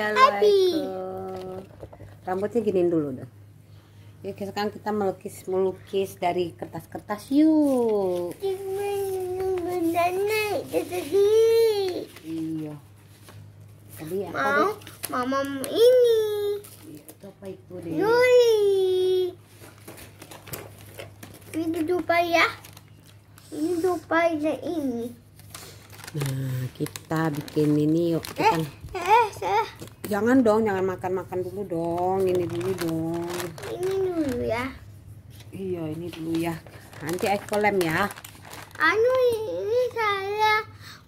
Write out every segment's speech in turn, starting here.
Assalamualaikum. Rambutnya giniin dulu dong. Ya, sekarang kita melukis melukis dari kertas-kertas yuk. Iya. Tadi apa Mau, Mama ini. Iya, itu apa itu deh? Ini dupa ya. Ini dupa ini. Nah, kita bikin ini yuk. Kita... Eh, kan- eh, eh, jangan dong, jangan makan-makan dulu dong. Ini dulu dong. Ini dulu ya. Iya, ini dulu ya. Nanti aku lem ya. Anu ini saya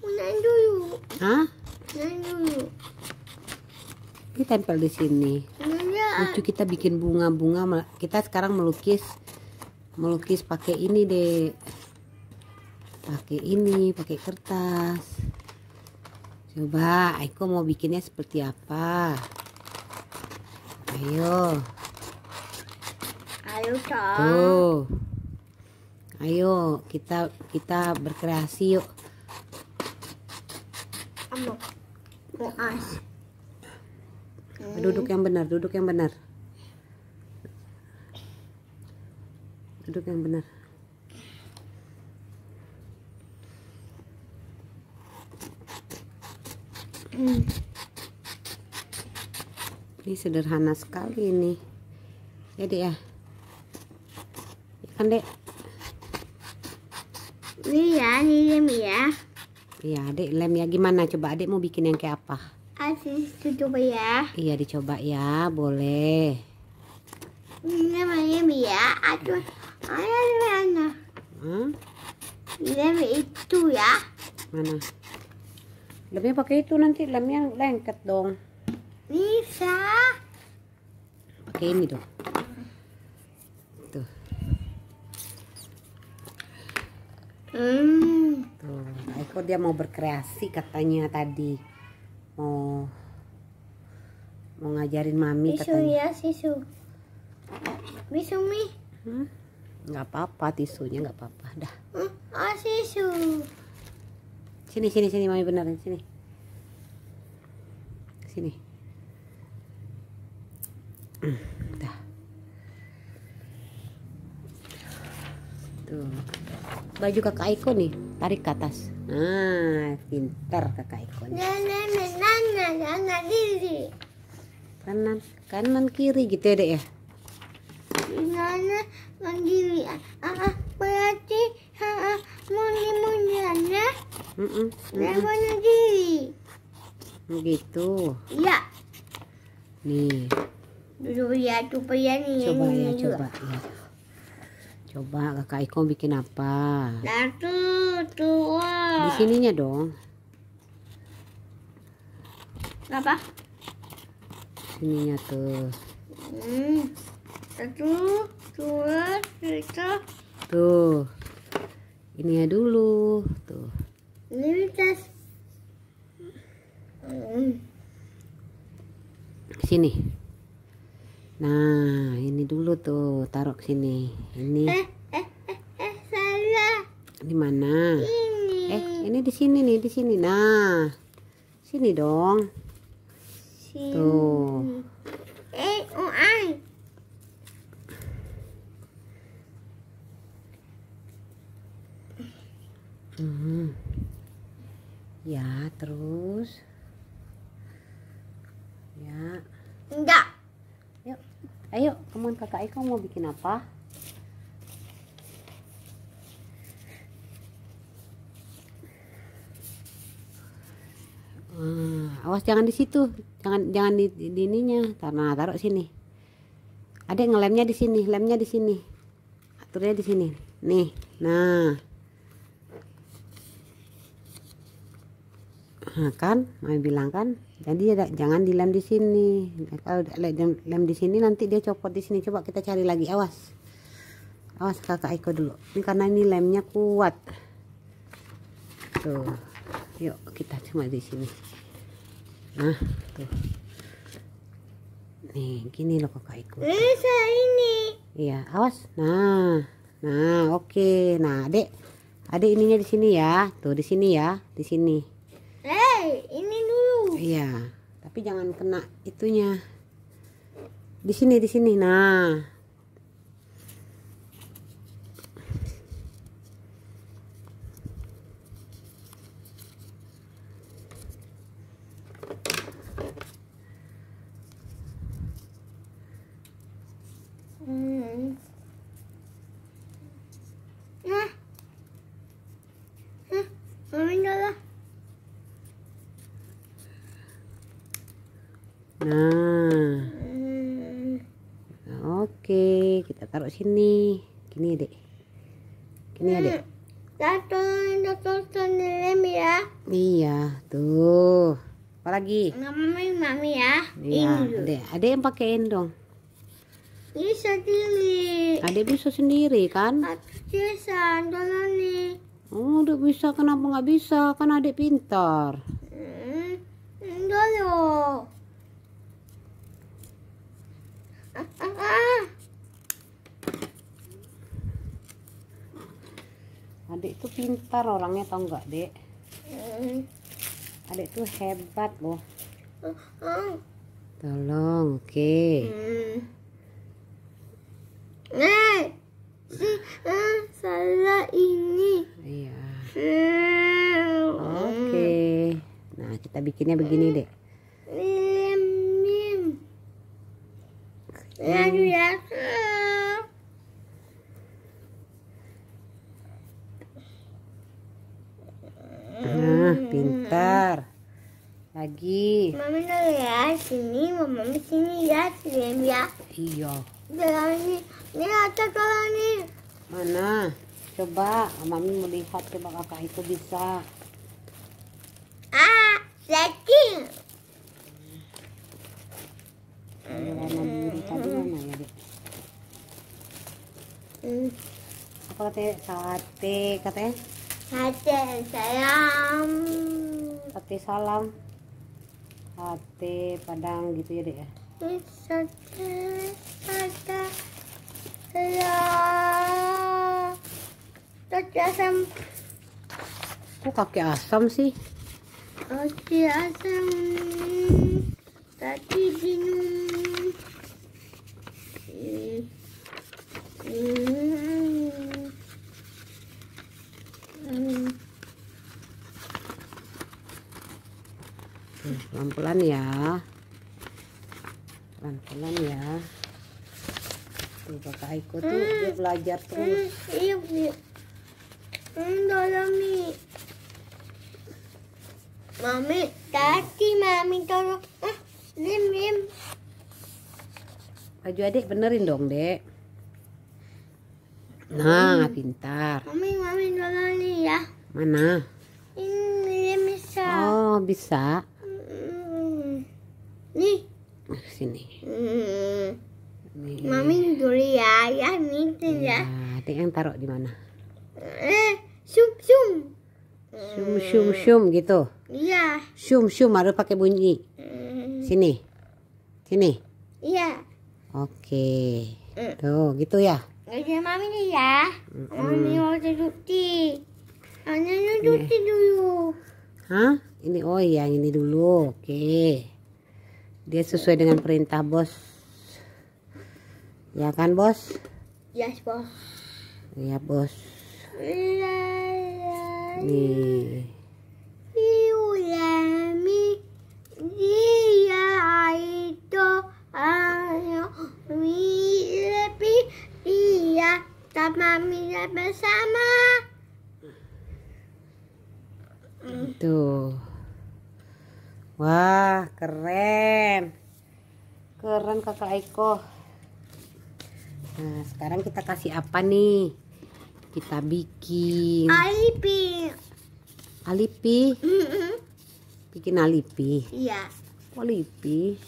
unan dulu. Hah? Unan dulu. Ini tempel di sini. Iya. Lucu kita bikin bunga-bunga. Kita sekarang melukis melukis pakai ini deh pakai ini pakai kertas coba Aiko mau bikinnya seperti apa ayo ayo Tom. tuh ayo kita kita berkreasi yuk duduk yang benar duduk yang benar duduk yang benar Ini sederhana sekali ini. Jadi ya, ya. ya kan, Dek? Ini ya, ini lem ya. Iya, Dek, lem ya gimana? Coba Adik mau bikin yang kayak apa? asis coba ya. Iya, dicoba ya, boleh. Ini namanya ya. Aduh, ada mana? Ya. Hmm? Lem itu ya. Mana? Lebih pakai itu nanti lem yang lengket dong. Bisa. Pakai ini dong. Tuh. Hmm. Tuh, aku dia mau berkreasi katanya tadi. Mau mau ngajarin mami tisu ya tisu. Bisu mi. Hmm? Gak apa-apa tisunya gak apa-apa dah. Hmm, oh, ah, tisu. Sini, sini, sini, mami benerin, sini. Sini. Dah. Tuh. Baju kakak Iko nih, tarik ke atas. Nah, pintar kakak Iko Kanan, kanan kiri gitu ya, deh ya. Kanan mandiri. Ah, berarti ah, mundi-mundiannya Mm -mm. Saya diri. Iya. Nih. Ya, coba ya, ya, coba ya nih. Coba ya, coba ya. Coba kakak Iko bikin apa? Satu, dua. Di sininya dong. Apa? Sininya tuh. Hmm. Satu, dua, tiga. Tuh. Ini ya dulu. Tuh. Limitas. Sini. Nah, ini dulu tuh taruh sini. Ini. Eh, eh, eh, eh salah. Di mana? Ini. Eh, ini di sini nih, di sini. Nah. Sini dong. Sini. Tuh. ya terus ya enggak yuk ayo kamu kakak Eko mau bikin apa hmm, awas jangan di situ jangan jangan di, di, di ininya karena taruh sini ada yang ngelemnya di sini lemnya di sini aturnya di sini nih nah nah, kan mami bilang kan jadi ya, jangan dilem di sini kalau dilem, lem di sini nanti dia copot di sini coba kita cari lagi awas awas kakak Eko dulu ini karena ini lemnya kuat tuh yuk kita cuma di sini nah tuh nih gini loh kakak Eko bisa ini iya awas nah nah oke okay. nah adek adek ininya di sini ya tuh di sini ya di sini ini dulu iya tapi jangan kena itunya di sini di sini nah Oke, kita taruh sini. Gini, Dek. Gini, ya, Dek. Hmm, ya, nilem ya. Iya, tuh. Apa lagi? Mami, mami ya. Iya, Ade, yang pakaiin dong. Bisa sendiri. Ada bisa sendiri kan? Bisa, nih. Oh, udah bisa. Kenapa nggak bisa? Kan adik pintar. Hmm, Adik tuh pintar orangnya tau nggak dek? Adik tuh hebat loh. Tolong, oke. Okay. salah ini. Iya. Oke. Nah kita bikinnya begini dek. Lalu hmm. ya. Nah, pintar. Lagi. Mama dulu ya, sini, mama sini ya, sini ya. Iya. Jalan ini, ini ada kalau nih. Mana? Coba, mami melihat coba kakak itu bisa. Ah, lagi warna biru tadi kan mana mm. ya hmm. apa katanya sate katanya sate salam sate salam sate padang gitu ya dek ya mm, sate sate salam sate asam kok kaki asam sih kaki asam tadi minum eh, eh. Eh, pelan-pelan ya pelan-pelan ya tuh kakak Aiko tuh hmm. dia belajar terus hmm. Iya, hmm, tolong mi mami tadi mami tolong ah Mim, lim. Baju adik benerin dong, dek. Nah, hmm. pintar. Mami, mami tolong nih ya. Mana? Ini bisa. Oh, bisa. Nih. Nah, sini. Hmm. Nih. Mami dulu ya, ya minta iya, ya. ya. Adik yang taruh di mana? Eh, sum sum. Sum sum sum gitu. Iya. Sum sum harus pakai bunyi. Sini. Sini. Iya. Oke. Mm. Tuh, gitu ya. Ada mami nih ya. Mm. Mami mau cuci. Anaknya cuci dulu. Hah? Ini oh iya, ini dulu. Oke. Dia sesuai dengan perintah bos. Ya kan, bos? Yes, bos. Iya, bos. Iya, iya. Nih. Nih. yeah itu ayo lebih dia sama mira bersama tuh wah keren keren kakak Eko nah sekarang kita kasih apa nih kita bikin alipi alipi mm -mm. bikin alipi iya alipi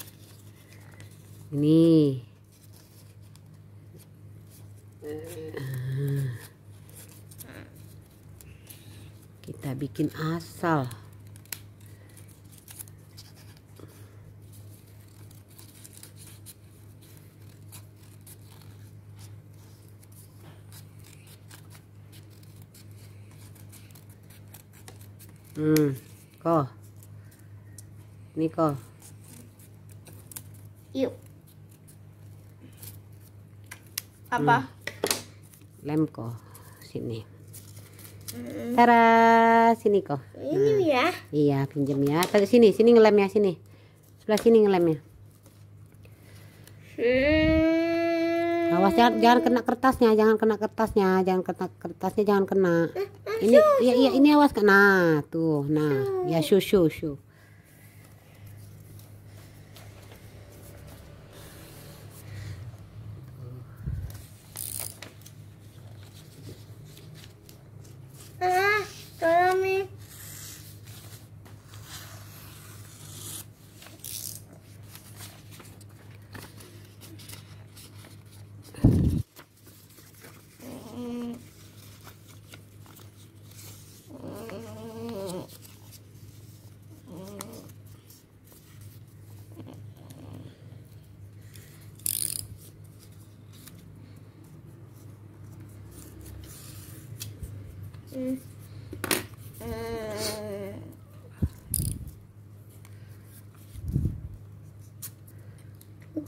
ini kita bikin asal Hmm, kok. Ini kok. Yuk. Apa? Hmm. Lem kok sini. Tara, sini kok. Ini nah, ya. Iya, pinjam ya. Tadi sini, sini ngelem ya sini. Sebelah sini ngelem ya Hmm. Awas jangan jangan kena kertasnya, jangan kena kertasnya, jangan kena kertasnya, jangan kena. Eh, eh, ini iya iya ini awas kena. Nah, tuh, nah, ya susu susu.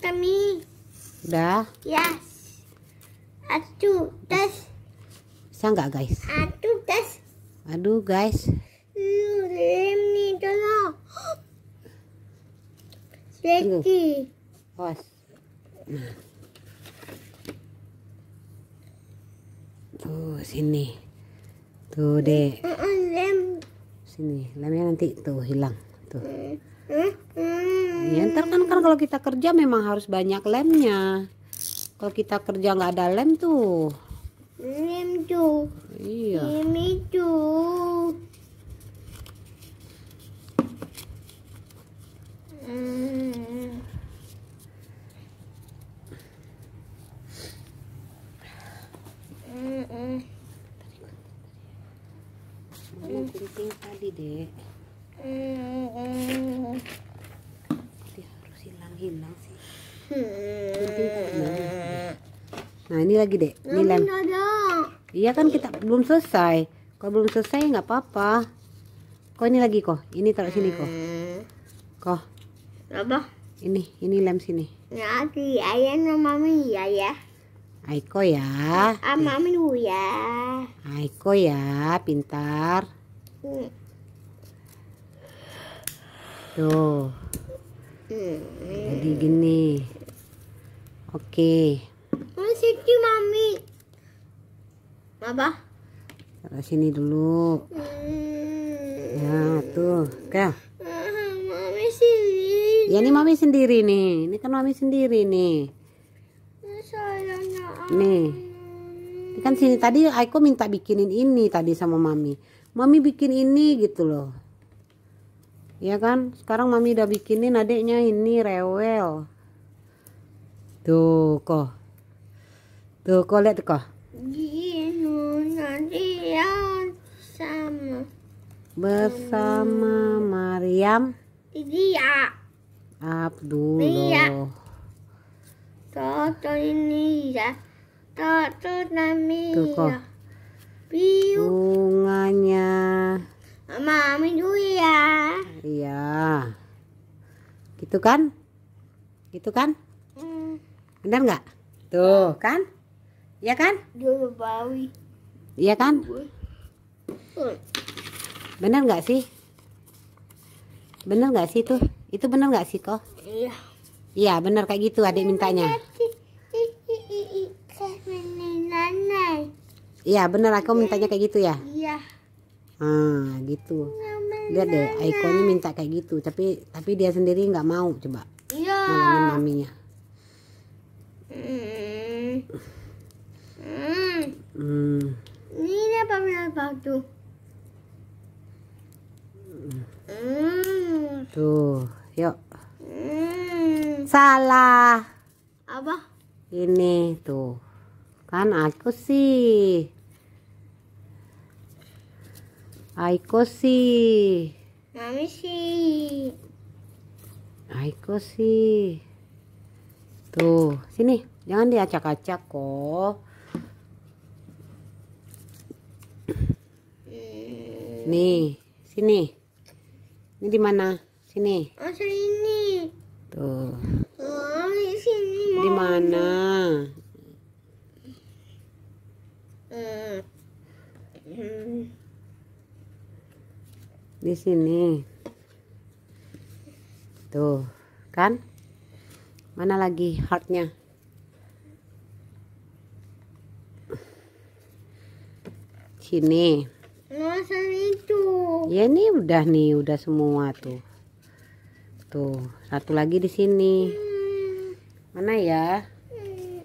kami Udah? Yes. Atu tes. Bisa enggak, guys? Atu tes. Aduh, guys. Hmm, lem nih dulu. Jadi. Awas. Tuh, sini. Tuh, Dek. Lem. Sini, lemnya nanti tuh hilang. Tuh. Hmm? hmm ya ntar kan, kan kalau kita kerja memang harus banyak lemnya kalau kita kerja nggak ada lem tuh lem tuh iya Lem tuh hmm. Mm -mm. tadi kan, deh. Ya. Mm sih hmm. nah ini lagi deh ini lem iya kan kita belum selesai kalau belum selesai nggak apa-apa kok ini lagi kok ini taruh sini kok hmm. kok apa ini ini lem sini Nanti ya, ayah sama mami ya ya Aiko ya. Ah, mami lu ya. Aiko ya, pintar. Hmm. Tuh jadi gini oke okay. sini mami apa Taruh sini dulu ya tuh ke mami sendiri ya ini mami sendiri nih ini kan mami sendiri nih nih ini kan sini tadi Aiko minta bikinin ini tadi sama mami mami bikin ini gitu loh ya kan sekarang mami udah bikinin adiknya ini rewel tuh kok tuh kok lihat kok bersama bersama Mariam Iya. Abdul iya Toto ini ya Toto nami tuh bunganya Mami dulu ya Iya. Gitu kan? Gitu kan? Mm. Benar nggak? Tuh, kan? Iya kan? Dulu bawi. Iya kan? Benar nggak sih? Benar nggak sih tuh? Itu benar nggak sih kok? Iya. Iya, benar kayak gitu adik iya, mintanya. Iya, iya, iya, benar aku mintanya kayak gitu ya? Iya. Ah, gitu lihat deh ikonnya minta kayak gitu tapi tapi dia sendiri nggak mau coba iya. nolongin maminya hmm. Hmm. ini apa tuh hmm. tuh yuk hmm. salah apa ini tuh kan aku sih Aiko si, Mami si. Aiko si, tuh sini jangan diacak-acak kok hmm. nih sini ini di mana sini oh sini tuh sini tuh kan mana lagi heartnya sini itu ya ini udah nih udah semua tuh tuh satu lagi di sini hmm. mana ya hmm.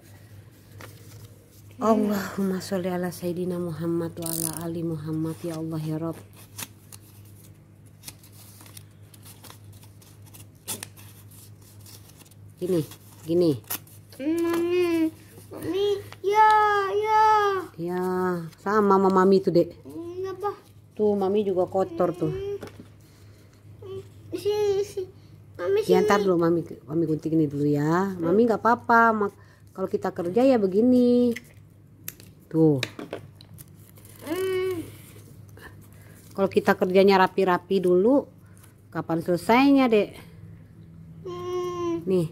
Allahumma sholli ala sayyidina Muhammad wa ala ali Muhammad ya Allah ya Rabb Gini, gini. Mami, mami, ya, ya. Ya, sama sama mami tuh, Dek. Iya, tuh, mami juga kotor tuh. Hmm. Hmm. Si, si. Mami ya, sini. Ya, ntar dulu mami mami gunting ini dulu ya. Mami nggak apa-apa. Kalau kita kerja ya begini. Tuh. Hmm. Kalau kita kerjanya rapi-rapi dulu, kapan selesainya, Dek? Nih.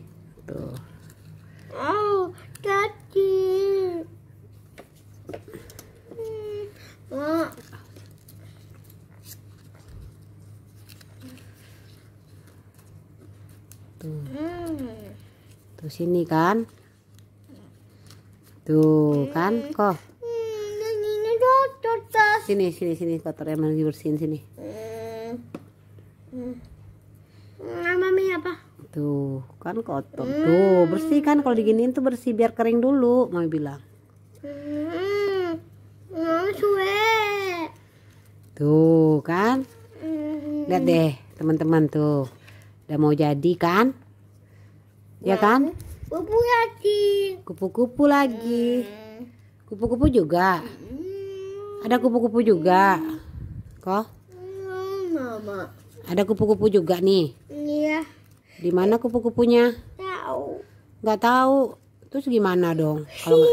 sini kan tuh kan kok sini sini sini kotornya mana dibersihin sini mami apa tuh kan kotor tuh bersih kan kalau diginiin tuh bersih biar kering dulu mau bilang tuh kan lihat deh teman-teman tuh udah mau jadi kan ya kan kupu lagi kupu-kupu lagi hmm. kupu-kupu juga hmm. ada kupu-kupu juga kok hmm, mama ada kupu-kupu juga nih iya di mana kupu-kupunya tahu Gak tahu terus gimana dong kalau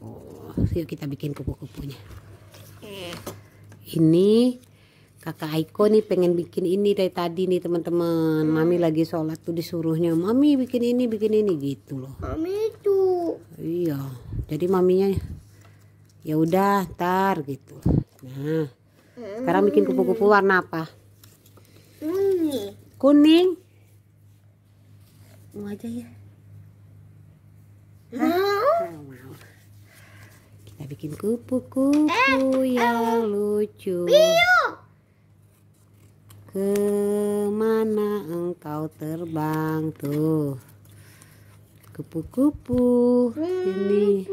oh yuk kita bikin kupu-kupunya eh. ini kakak Aiko nih pengen bikin ini dari tadi nih teman-teman hmm. mami lagi sholat tuh disuruhnya mami bikin ini bikin ini gitu loh mami itu iya jadi maminya ya udah tar gitu nah sekarang bikin hmm. kupu-kupu warna apa kuning kuning mau aja ya Hah? mau kita bikin kupu-kupu eh, yang eh. lucu Biu. Iya kemana engkau terbang tuh kupu-kupu ini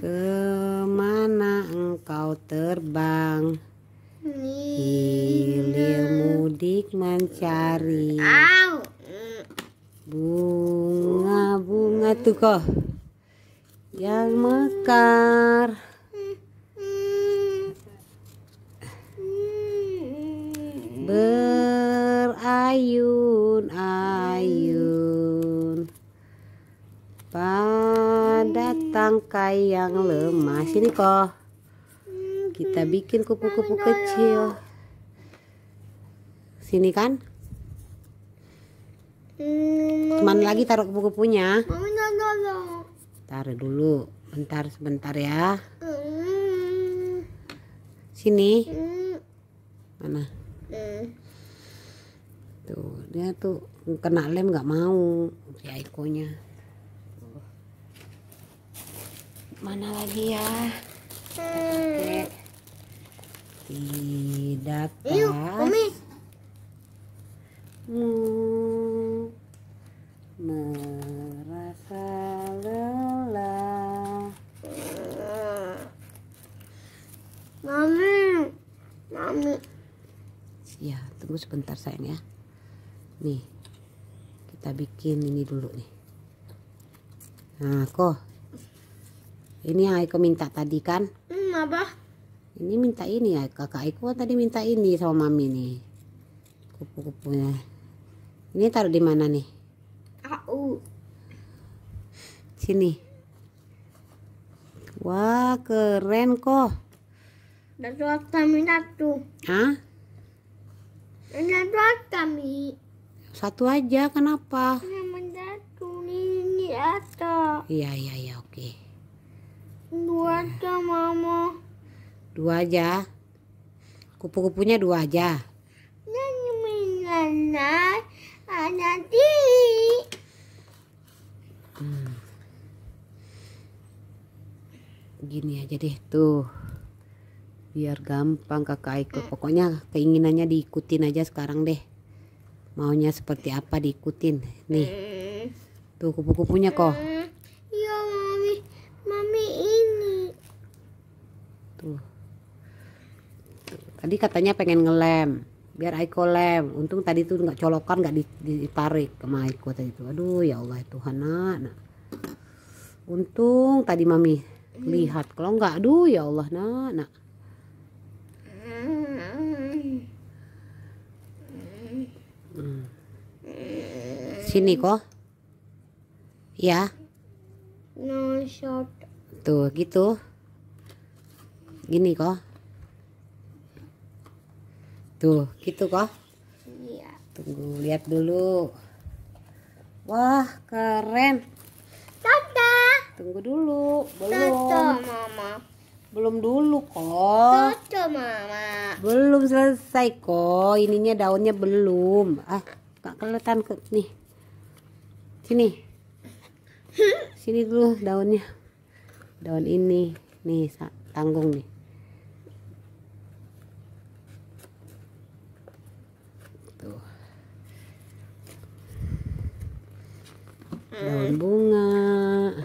kemana engkau terbang hilir mudik mencari bunga-bunga tuh kok yang mekar berayun-ayun pada tangkai yang lemah sini kok kita bikin kupu-kupu kecil sini kan kemana lagi taruh kupu-kupunya taruh dulu bentar sebentar ya sini mana tuh dia tuh kena lem nggak mau si ya Aikonya mana lagi ya hmm. tidak pas mu merasa lelah mami mami ya tunggu sebentar sayang ya nih kita bikin ini dulu nih nah kok ini yang Aiko minta tadi kan hmm, apa ini minta ini ya kakak Aiko kan tadi minta ini sama mami nih kupu-kupunya ini taruh di mana nih au sini wah keren kok dan suatu minat tuh ah satu kami. Satu aja, kenapa? ini atau. Iya iya iya oke. Dua aja mama. Dua aja. Kupu-kupunya dua aja. Dan minana ada di. Hmm. Gini aja deh tuh biar gampang kakak ikut pokoknya keinginannya diikutin aja sekarang deh maunya seperti apa diikutin nih tuh kupu-kupunya kok iya mami mami ini tuh tadi katanya pengen ngelem biar Aiko lem untung tadi tuh nggak colokan nggak ditarik ke Aiko tadi tuh aduh ya Allah Tuhan nak, nah. untung tadi mami iya. lihat kalau nggak aduh ya Allah nak nah. Sini kok. Ya. No short. Tuh, gitu. Gini kok. Tuh, gitu kok. Iya. Tunggu lihat dulu. Wah, keren. Tata. Tunggu dulu. Belum. Tata, Mama. Belum dulu kok. Tata, Mama. Belum selesai kok. Ininya daunnya belum. Ah, gak kelihatan ke nih sini sini dulu daunnya daun ini nih tanggung nih tuh hmm. daun bunga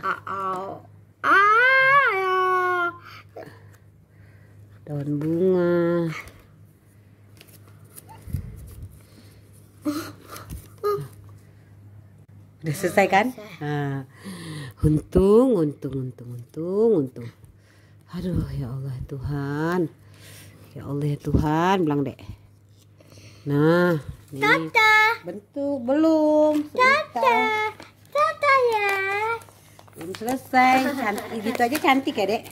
ah, ya. daun bunga Udah selesai kan? Nah, untung, untung, untung, untung, untung. Aduh, ya Allah ya Tuhan. Ya Allah ya Tuhan, bilang deh. Nah, ini. Tata. Bentuk belum. Tata. Tata ya. Belum selesai. Cantik. Gitu aja cantik ya, Dek?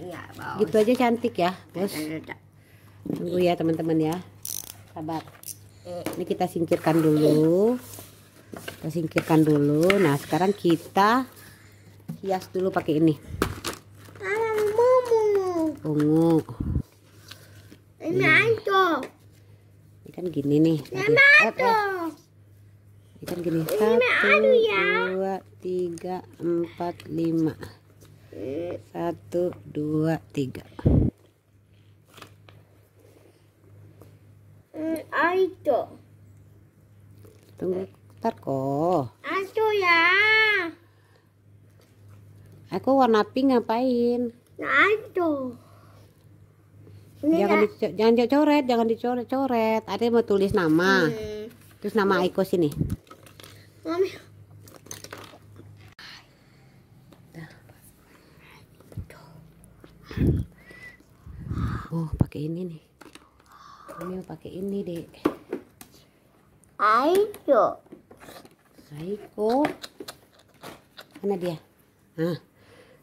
Iya, Gitu aja cantik ya, Bos. Iya, iya, Tunggu ya, teman-teman ya. Sabar. Eh. Ini kita singkirkan dulu kita singkirkan dulu nah sekarang kita hias dulu pakai ini ungu ini ayo. ini kan gini nih Ini ayo. Eh, eh. ini kan gini satu ya. dua tiga empat lima satu dua tiga ayo. tunggu Ntar kok. Asu ya. Aku warna pink ngapain? Ya, asu. Jangan, ya. jangan dicoret, jangan dicoret-coret. Ada mau tulis nama. Hmm. Terus nama Aiko sini. Mami. Oh, pakai ini nih. Ini pakai ini, Dek. Ayo. Raiko mana dia nah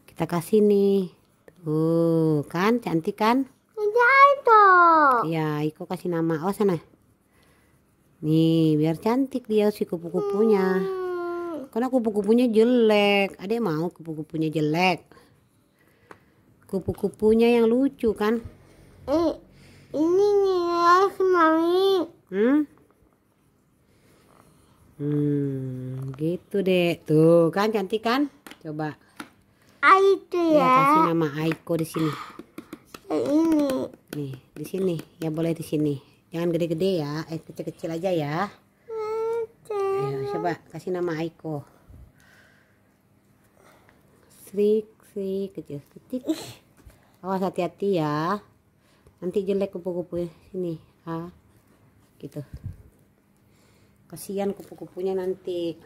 kita kasih nih tuh kan cantik kan ya Iko kasih nama oh sana nih biar cantik dia si kupu-kupunya hmm. karena kupu-kupunya jelek ada yang mau kupu-kupunya jelek kupu-kupunya yang lucu kan eh ini nih mami hmm Hmm, gitu deh. Tuh kan cantik kan? Coba. Aiko ah, ya. ya. Kasih nama Aiko di sini. Ini. Nih, di sini. Ya boleh di sini. Jangan gede-gede ya. Eh kecil-kecil aja ya. Gitu. Ayo, coba kasih nama Aiko. Srik, srik, kecil titik. Awas hati-hati ya. Nanti jelek kupu-kupu Ini, Ah. Gitu kasihan kupu-kupunya nanti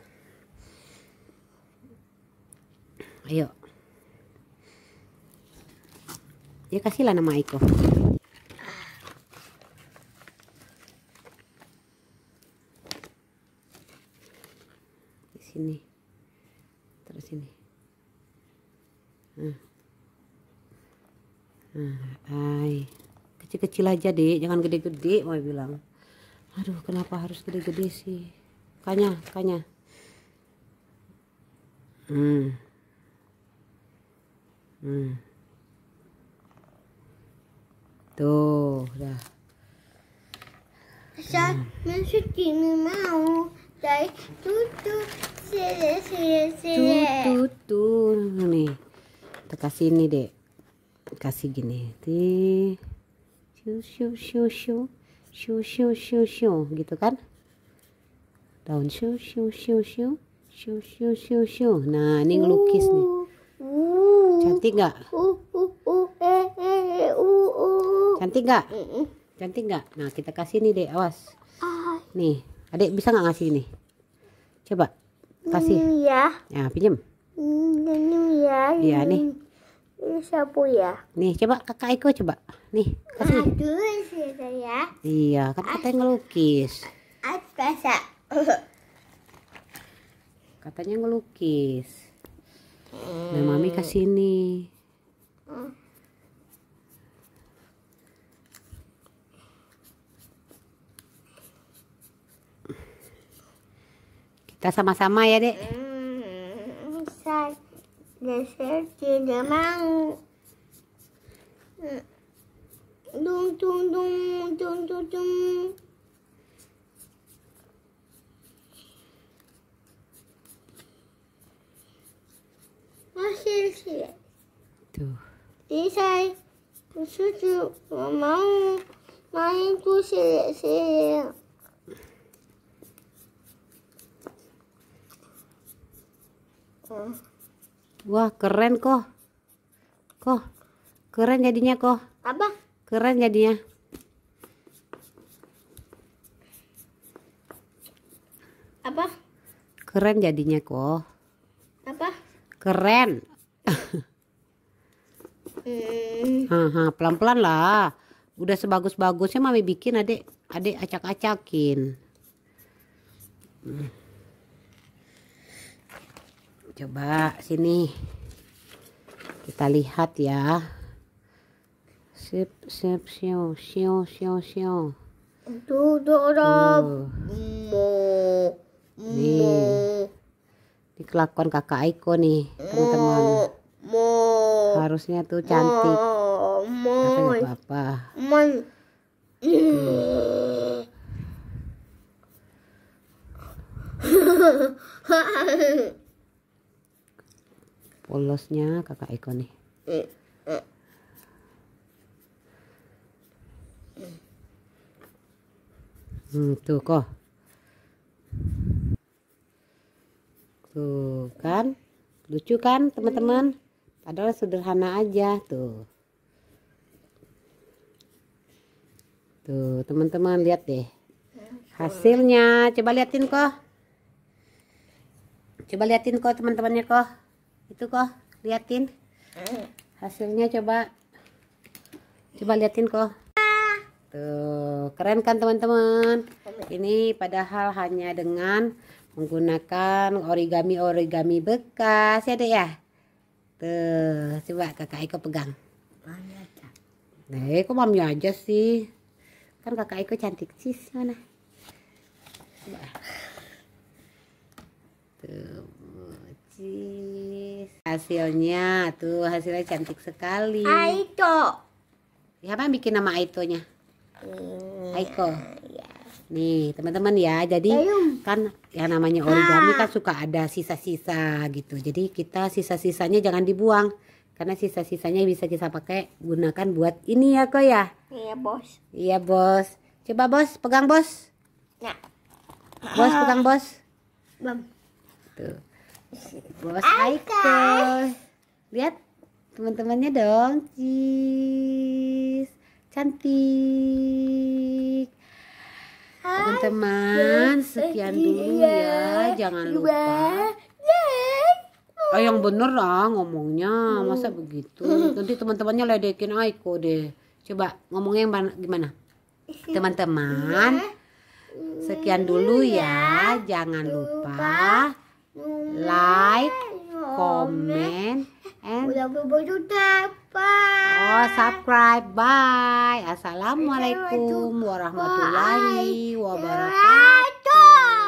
ayo ya kasihlah nama Aiko di sini terus ini nah. Nah, kecil-kecil aja deh jangan gede-gede mau bilang aduh kenapa harus gede-gede sih kanya kanya hmm hmm tuh dah saya hmm. gini mau dari tutu sini sini sini tutu nih kita kasih ini dek kasih gini ti siu siu siu siu syu syu syu syu gitu kan daun syu syu syu syu syu syu syu syu nah ini ngelukis nih cantik gak cantik gak cantik gak nah kita kasih nih deh awas nih adik bisa nggak ngasih ini coba kasih ya nah pinjem ya, ya iya, nih ini sapu ya. Nih, coba Kakak Eko coba. Nih, kasih. Aduh, ah, sih ya. Iya, kan katanya ah. ngelukis. Kasa. Ah, katanya ngelukis. Nah, Mami kasih ini. Kita sama-sama ya, Dek. Hmm. để sẽ chia để mang ừ. đung đung đung đung đung đung nó sẽ xì xì đi sai cô sư chịu mà máu mà em cô xì xì Ừ. Wah, keren kok. Kok. Keren jadinya kok. Apa? Keren jadinya. Apa? Keren jadinya kok. Apa? Keren. hmm. Haha, pelan-pelan lah. Udah sebagus-bagusnya mami bikin adik adik acak-acakin. Hmm coba sini kita lihat ya sip sip siu siu siu siu tuh nih ini kelakuan kakak Aiko nih teman-teman harusnya tuh cantik tapi apa apa polosnya kakak Eko nih hmm, tuh kok tuh kan lucu kan teman-teman padahal sederhana aja tuh tuh teman-teman lihat deh hasilnya coba liatin kok coba liatin kok teman-temannya kok itu kok liatin eh. hasilnya coba coba liatin kok tuh keren kan teman-teman ini padahal hanya dengan menggunakan origami origami bekas ya deh ya tuh coba kakak Iko pegang Nah, eh, kok mami aja sih? Kan kakak Iko cantik sih mana? Coba. Tuh. Cis. Hasilnya tuh hasilnya cantik sekali. Aito. Siapa yang bikin nama Aitonya? Ini. Eh, Aiko. Ya. Nih, teman-teman ya. Jadi Ayum. kan yang namanya origami ha. Nah. kan suka ada sisa-sisa gitu. Jadi kita sisa-sisanya jangan dibuang karena sisa-sisanya bisa kita pakai gunakan buat ini ya kok ya iya bos iya bos coba bos pegang bos ya. bos pegang bos Belum. tuh Bos Aiko. Lihat teman-temannya dong. Cis. Cantik. Teman-teman, sekian iya. dulu ya. Jangan lupa. Oh yang bener lah ngomongnya, hmm. masa begitu? Hmm. Nanti teman-temannya ledekin Aiko deh. Coba ngomongnya yang gimana? Teman-teman, iya. sekian dulu iya. ya. Jangan lupa like, comment, and oh subscribe. Bye. Assalamualaikum warahmatullahi wabarakatuh.